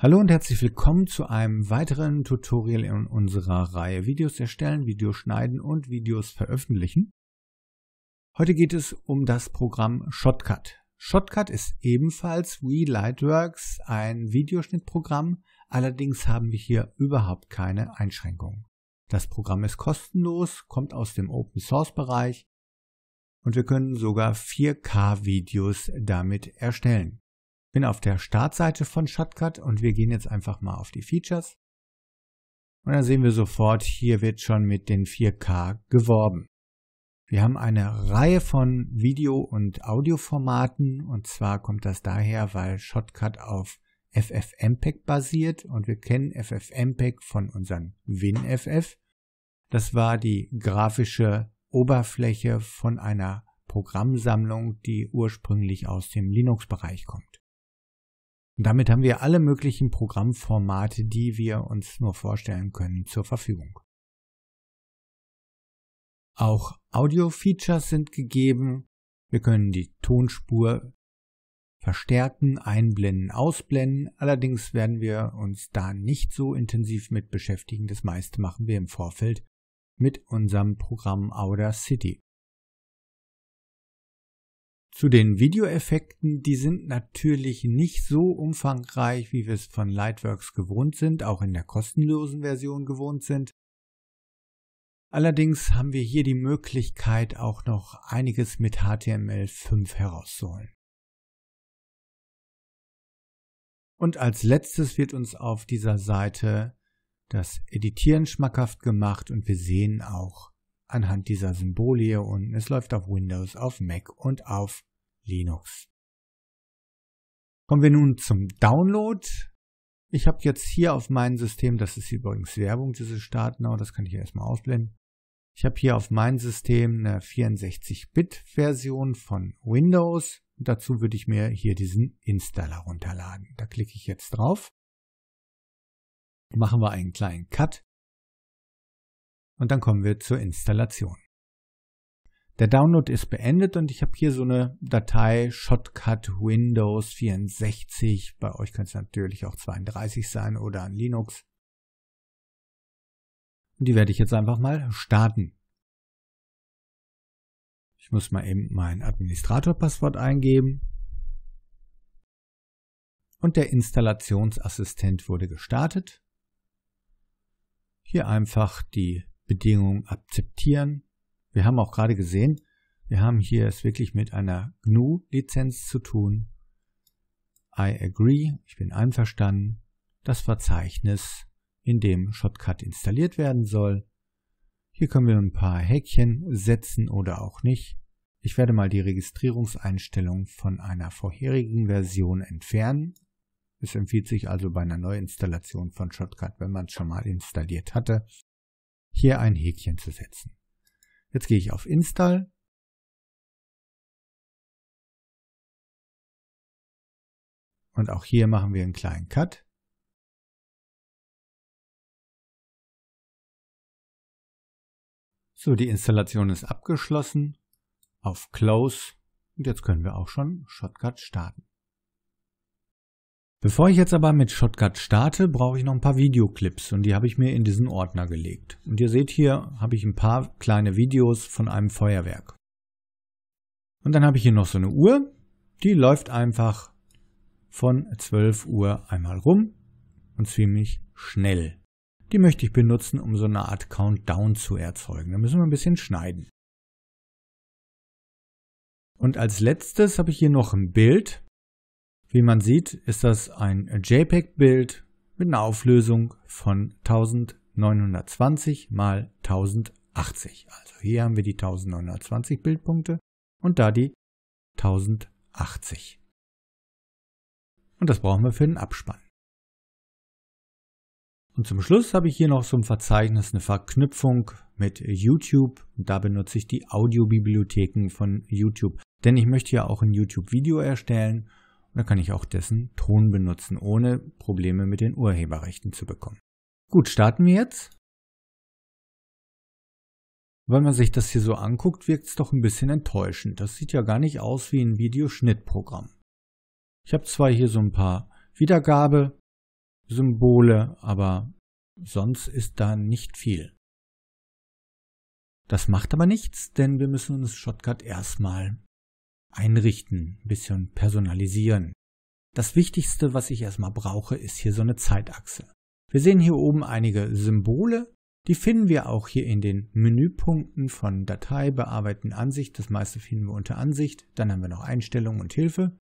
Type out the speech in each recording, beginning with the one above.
Hallo und herzlich willkommen zu einem weiteren Tutorial in unserer Reihe Videos erstellen, Videos schneiden und Videos veröffentlichen. Heute geht es um das Programm Shotcut. Shotcut ist ebenfalls wie Lightworks ein Videoschnittprogramm, allerdings haben wir hier überhaupt keine Einschränkungen. Das Programm ist kostenlos, kommt aus dem Open Source Bereich und wir können sogar 4K Videos damit erstellen. Bin auf der Startseite von Shotcut und wir gehen jetzt einfach mal auf die Features. Und dann sehen wir sofort, hier wird schon mit den 4K geworben. Wir haben eine Reihe von Video- und Audioformaten und zwar kommt das daher, weil Shotcut auf FFmpeg basiert und wir kennen FFmpeg von unserem WinFF. Das war die grafische Oberfläche von einer Programmsammlung, die ursprünglich aus dem Linux-Bereich kommt. Und damit haben wir alle möglichen Programmformate, die wir uns nur vorstellen können, zur Verfügung. Auch Audio-Features sind gegeben. Wir können die Tonspur verstärken, einblenden, ausblenden. Allerdings werden wir uns da nicht so intensiv mit beschäftigen. Das meiste machen wir im Vorfeld mit unserem Programm Audacity. Zu den Videoeffekten, die sind natürlich nicht so umfangreich, wie wir es von Lightworks gewohnt sind, auch in der kostenlosen Version gewohnt sind. Allerdings haben wir hier die Möglichkeit, auch noch einiges mit HTML5 herauszuholen. Und als letztes wird uns auf dieser Seite das Editieren schmackhaft gemacht und wir sehen auch anhand dieser Symbole hier unten, es läuft auf Windows, auf Mac und auf Linux. Kommen wir nun zum Download. Ich habe jetzt hier auf meinem System, das ist übrigens Werbung, diese Startnau, das kann ich erstmal ausblenden. Ich habe hier auf meinem System eine 64-Bit-Version von Windows. Dazu würde ich mir hier diesen Installer runterladen. Da klicke ich jetzt drauf. Machen wir einen kleinen Cut. Und dann kommen wir zur Installation. Der Download ist beendet und ich habe hier so eine Datei Shotcut Windows 64. Bei euch kann es natürlich auch 32 sein oder an Linux. Und die werde ich jetzt einfach mal starten. Ich muss mal eben mein Administratorpasswort eingeben. Und der Installationsassistent wurde gestartet. Hier einfach die Bedingungen akzeptieren wir haben auch gerade gesehen, wir haben hier es wirklich mit einer GNU-Lizenz zu tun. I agree, ich bin einverstanden. Das Verzeichnis, in dem Shotcut installiert werden soll. Hier können wir ein paar Häkchen setzen oder auch nicht. Ich werde mal die Registrierungseinstellung von einer vorherigen Version entfernen. Es empfiehlt sich also bei einer Neuinstallation von Shotcut, wenn man es schon mal installiert hatte, hier ein Häkchen zu setzen. Jetzt gehe ich auf Install. Und auch hier machen wir einen kleinen Cut. So, die Installation ist abgeschlossen. Auf Close. Und jetzt können wir auch schon Shotcut starten. Bevor ich jetzt aber mit Shotcut starte, brauche ich noch ein paar Videoclips und die habe ich mir in diesen Ordner gelegt. Und ihr seht hier, habe ich ein paar kleine Videos von einem Feuerwerk. Und dann habe ich hier noch so eine Uhr, die läuft einfach von 12 Uhr einmal rum und ziemlich schnell. Die möchte ich benutzen, um so eine Art Countdown zu erzeugen. Da müssen wir ein bisschen schneiden. Und als letztes habe ich hier noch ein Bild, wie man sieht, ist das ein JPEG-Bild mit einer Auflösung von 1920 x 1080. Also hier haben wir die 1920 Bildpunkte und da die 1080. Und das brauchen wir für den Abspann. Und zum Schluss habe ich hier noch so ein Verzeichnis, eine Verknüpfung mit YouTube. da benutze ich die Audiobibliotheken von YouTube. Denn ich möchte ja auch ein YouTube-Video erstellen da kann ich auch dessen Ton benutzen, ohne Probleme mit den Urheberrechten zu bekommen. Gut, starten wir jetzt. Wenn man sich das hier so anguckt, wirkt es doch ein bisschen enttäuschend. Das sieht ja gar nicht aus wie ein Videoschnittprogramm. Ich habe zwar hier so ein paar Wiedergabesymbole, aber sonst ist da nicht viel. Das macht aber nichts, denn wir müssen uns Shotcut erstmal einrichten, ein bisschen personalisieren. Das Wichtigste, was ich erstmal brauche, ist hier so eine Zeitachse. Wir sehen hier oben einige Symbole, die finden wir auch hier in den Menüpunkten von Datei, Bearbeiten, Ansicht. Das meiste finden wir unter Ansicht. Dann haben wir noch Einstellungen und Hilfe.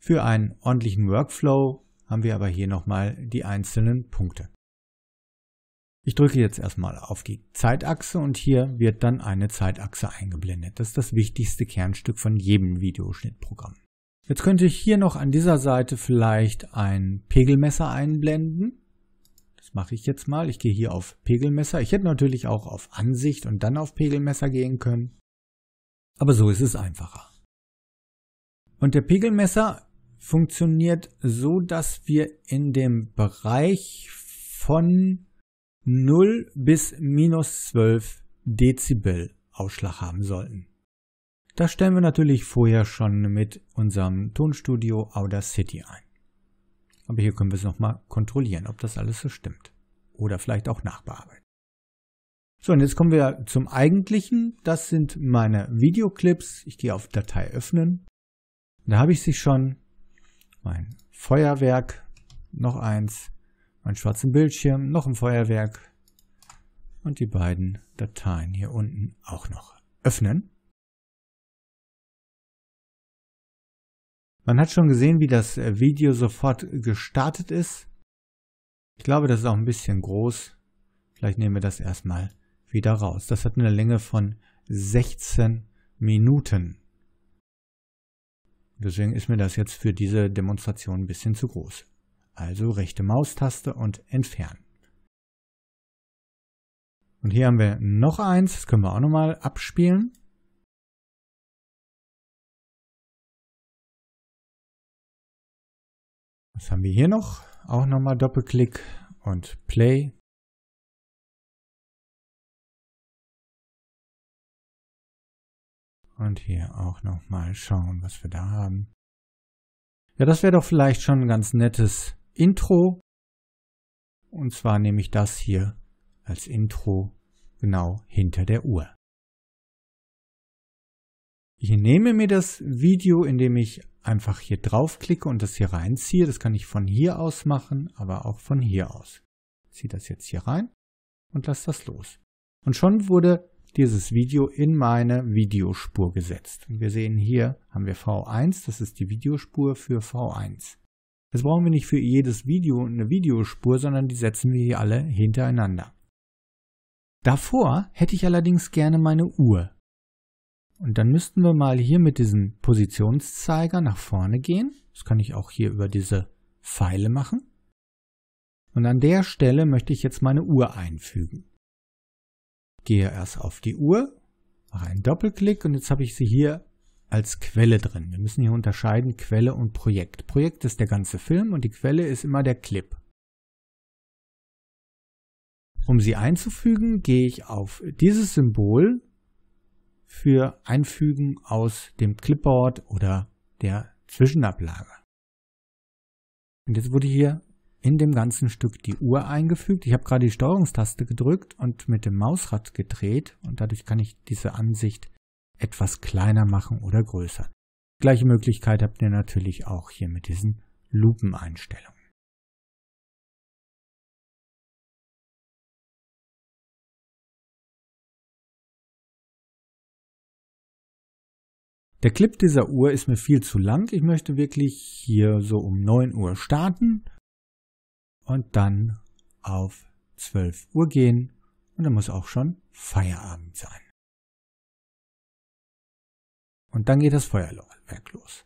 Für einen ordentlichen Workflow haben wir aber hier nochmal die einzelnen Punkte. Ich drücke jetzt erstmal auf die Zeitachse und hier wird dann eine Zeitachse eingeblendet. Das ist das wichtigste Kernstück von jedem Videoschnittprogramm. Jetzt könnte ich hier noch an dieser Seite vielleicht ein Pegelmesser einblenden. Das mache ich jetzt mal. Ich gehe hier auf Pegelmesser. Ich hätte natürlich auch auf Ansicht und dann auf Pegelmesser gehen können. Aber so ist es einfacher. Und der Pegelmesser funktioniert so, dass wir in dem Bereich von 0 bis minus 12 Dezibel Ausschlag haben sollten. Das stellen wir natürlich vorher schon mit unserem Tonstudio Audacity ein. Aber hier können wir es nochmal kontrollieren, ob das alles so stimmt. Oder vielleicht auch nachbearbeiten. So, und jetzt kommen wir zum Eigentlichen. Das sind meine Videoclips. Ich gehe auf Datei öffnen. Da habe ich sie schon. Mein Feuerwerk. Noch eins einen schwarzen Bildschirm, noch ein Feuerwerk und die beiden Dateien hier unten auch noch öffnen. Man hat schon gesehen, wie das äh, Video sofort gestartet ist. Ich glaube, das ist auch ein bisschen groß. Vielleicht nehmen wir das erstmal wieder raus. Das hat eine Länge von 16 Minuten. Deswegen ist mir das jetzt für diese Demonstration ein bisschen zu groß also rechte Maustaste und entfernen. Und hier haben wir noch eins, das können wir auch nochmal abspielen. Was haben wir hier noch? Auch nochmal Doppelklick und Play. Und hier auch nochmal schauen, was wir da haben. Ja, das wäre doch vielleicht schon ein ganz nettes Intro. Und zwar nehme ich das hier als Intro genau hinter der Uhr. Ich nehme mir das Video, indem ich einfach hier draufklicke und das hier reinziehe. Das kann ich von hier aus machen, aber auch von hier aus. Ich ziehe das jetzt hier rein und lasse das los. Und schon wurde dieses Video in meine Videospur gesetzt. Und wir sehen hier haben wir V1, das ist die Videospur für V1. Das brauchen wir nicht für jedes Video eine Videospur, sondern die setzen wir hier alle hintereinander. Davor hätte ich allerdings gerne meine Uhr. Und dann müssten wir mal hier mit diesem Positionszeiger nach vorne gehen. Das kann ich auch hier über diese Pfeile machen. Und an der Stelle möchte ich jetzt meine Uhr einfügen. Gehe erst auf die Uhr, mache einen Doppelklick und jetzt habe ich sie hier als Quelle drin. Wir müssen hier unterscheiden Quelle und Projekt. Projekt ist der ganze Film und die Quelle ist immer der Clip. Um sie einzufügen, gehe ich auf dieses Symbol für Einfügen aus dem Clipboard oder der Zwischenablage. Und jetzt wurde hier in dem ganzen Stück die Uhr eingefügt. Ich habe gerade die Steuerungstaste gedrückt und mit dem Mausrad gedreht und dadurch kann ich diese Ansicht etwas kleiner machen oder größer. Gleiche Möglichkeit habt ihr natürlich auch hier mit diesen Lupeneinstellungen. Der Clip dieser Uhr ist mir viel zu lang. Ich möchte wirklich hier so um 9 Uhr starten und dann auf 12 Uhr gehen. Und dann muss auch schon Feierabend sein. Und dann geht das Feuerwerk los.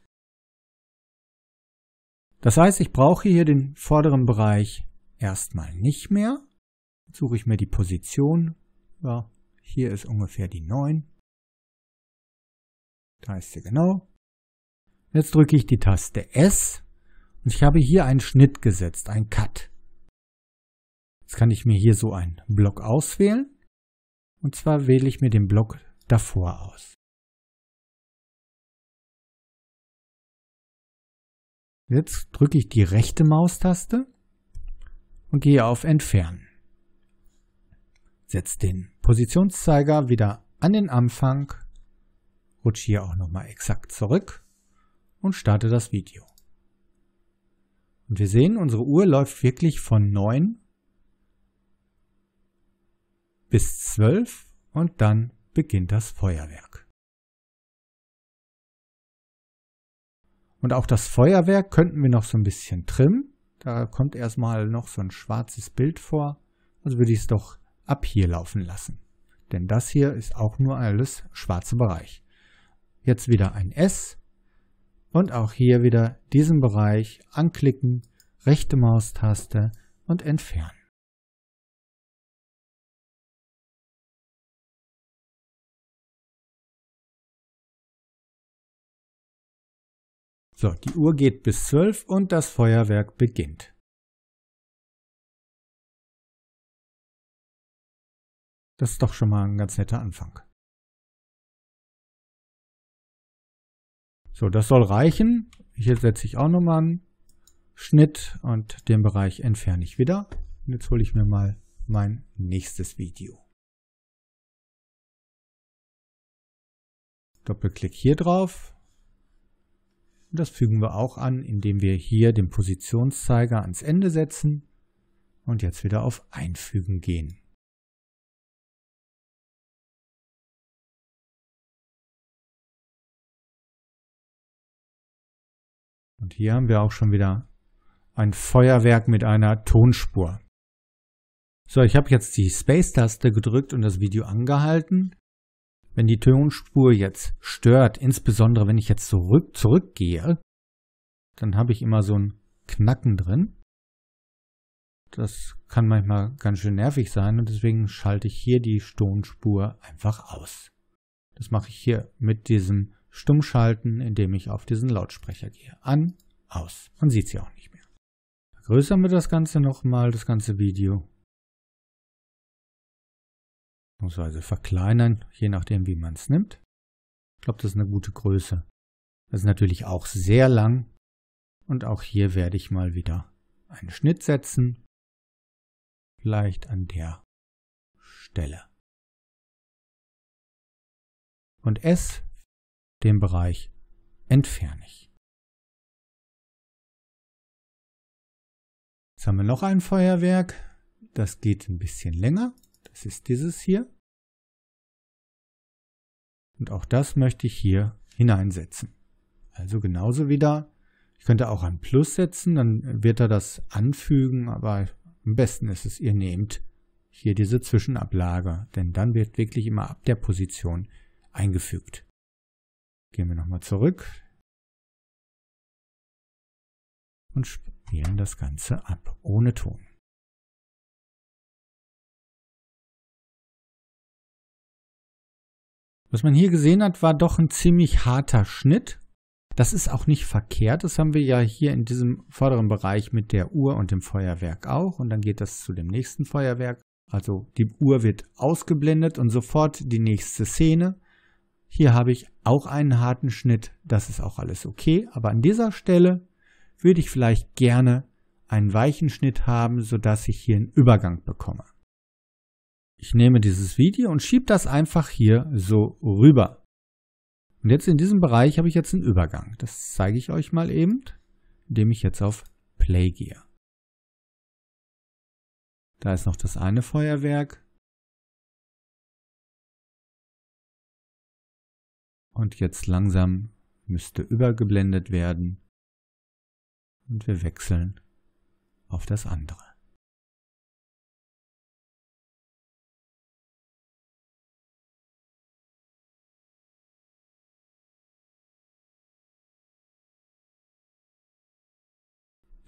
Das heißt, ich brauche hier den vorderen Bereich erstmal nicht mehr. Jetzt suche ich mir die Position. Ja, hier ist ungefähr die 9. Da ist sie genau. Jetzt drücke ich die Taste S und ich habe hier einen Schnitt gesetzt, einen Cut. Jetzt kann ich mir hier so einen Block auswählen. Und zwar wähle ich mir den Block davor aus. Jetzt drücke ich die rechte Maustaste und gehe auf Entfernen. Setze den Positionszeiger wieder an den Anfang, rutsche hier auch nochmal exakt zurück und starte das Video. Und wir sehen, unsere Uhr läuft wirklich von 9 bis 12 und dann beginnt das Feuerwerk. Und auch das Feuerwerk könnten wir noch so ein bisschen trimmen. Da kommt erstmal noch so ein schwarzes Bild vor. Also würde ich es doch ab hier laufen lassen. Denn das hier ist auch nur alles schwarze Bereich. Jetzt wieder ein S. Und auch hier wieder diesen Bereich anklicken, rechte Maustaste und entfernen. So, die Uhr geht bis 12 und das Feuerwerk beginnt. Das ist doch schon mal ein ganz netter Anfang. So, das soll reichen. Hier setze ich auch nochmal einen Schnitt und den Bereich entferne ich wieder. Und jetzt hole ich mir mal mein nächstes Video. Doppelklick hier drauf, und das fügen wir auch an, indem wir hier den Positionszeiger ans Ende setzen und jetzt wieder auf Einfügen gehen. Und hier haben wir auch schon wieder ein Feuerwerk mit einer Tonspur. So, ich habe jetzt die Space-Taste gedrückt und das Video angehalten wenn die Tonspur jetzt stört, insbesondere wenn ich jetzt zurück, zurückgehe, dann habe ich immer so ein Knacken drin. Das kann manchmal ganz schön nervig sein und deswegen schalte ich hier die Tonspur einfach aus. Das mache ich hier mit diesem Stummschalten, indem ich auf diesen Lautsprecher gehe. An, aus. Man sieht sie auch nicht mehr. Vergrößern wir das Ganze nochmal, das ganze Video beziehungsweise verkleinern, je nachdem, wie man es nimmt. Ich glaube, das ist eine gute Größe. Das ist natürlich auch sehr lang und auch hier werde ich mal wieder einen Schnitt setzen. Vielleicht an der Stelle. Und S, den Bereich, entferne ich. Jetzt haben wir noch ein Feuerwerk. Das geht ein bisschen länger. Das ist dieses hier. Und auch das möchte ich hier hineinsetzen. Also genauso wieder. Ich könnte auch ein Plus setzen, dann wird er das anfügen, aber am besten ist es, ihr nehmt hier diese Zwischenablage, denn dann wird wirklich immer ab der Position eingefügt. Gehen wir nochmal zurück und spielen das Ganze ab ohne Ton. Was man hier gesehen hat, war doch ein ziemlich harter Schnitt. Das ist auch nicht verkehrt. Das haben wir ja hier in diesem vorderen Bereich mit der Uhr und dem Feuerwerk auch. Und dann geht das zu dem nächsten Feuerwerk. Also die Uhr wird ausgeblendet und sofort die nächste Szene. Hier habe ich auch einen harten Schnitt. Das ist auch alles okay. Aber an dieser Stelle würde ich vielleicht gerne einen weichen Schnitt haben, sodass ich hier einen Übergang bekomme. Ich nehme dieses Video und schiebe das einfach hier so rüber. Und jetzt in diesem Bereich habe ich jetzt einen Übergang. Das zeige ich euch mal eben, indem ich jetzt auf Play gehe. Da ist noch das eine Feuerwerk. Und jetzt langsam müsste übergeblendet werden. Und wir wechseln auf das andere.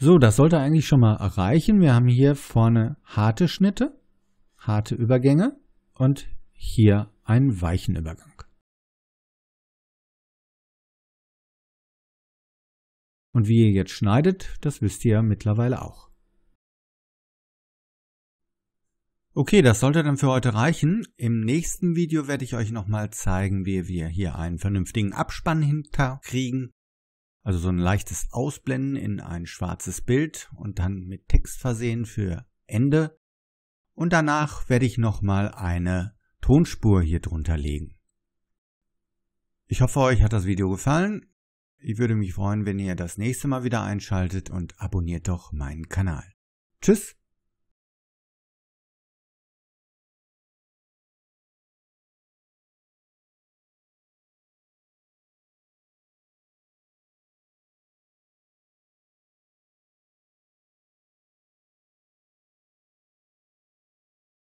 So, das sollte eigentlich schon mal reichen. Wir haben hier vorne harte Schnitte, harte Übergänge und hier einen weichen Übergang. Und wie ihr jetzt schneidet, das wisst ihr mittlerweile auch. Okay, das sollte dann für heute reichen. Im nächsten Video werde ich euch nochmal zeigen, wie wir hier einen vernünftigen Abspann hinterkriegen. Also so ein leichtes Ausblenden in ein schwarzes Bild und dann mit Text versehen für Ende. Und danach werde ich nochmal eine Tonspur hier drunter legen. Ich hoffe, euch hat das Video gefallen. Ich würde mich freuen, wenn ihr das nächste Mal wieder einschaltet und abonniert doch meinen Kanal. Tschüss!